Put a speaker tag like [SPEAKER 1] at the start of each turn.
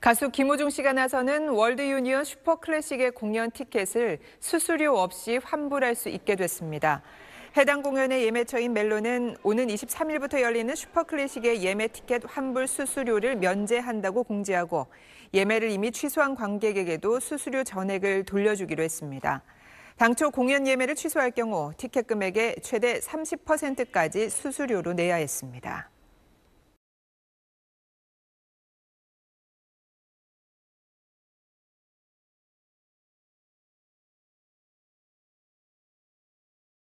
[SPEAKER 1] 가수 김호중 씨가 나서는 월드 유니언 슈퍼 클래식의 공연 티켓을 수수료 없이 환불할 수 있게 됐습니다. 해당 공연의 예매처인 멜로는 오는 23일부터 열리는 슈퍼 클래식의 예매 티켓 환불 수수료를 면제한다고 공지하고 예매를 이미 취소한 관객에게도 수수료 전액을 돌려주기로 했습니다. 당초 공연 예매를 취소할 경우 티켓 금액의 최대 30%까지 수수료로
[SPEAKER 2] 내야 했습니다.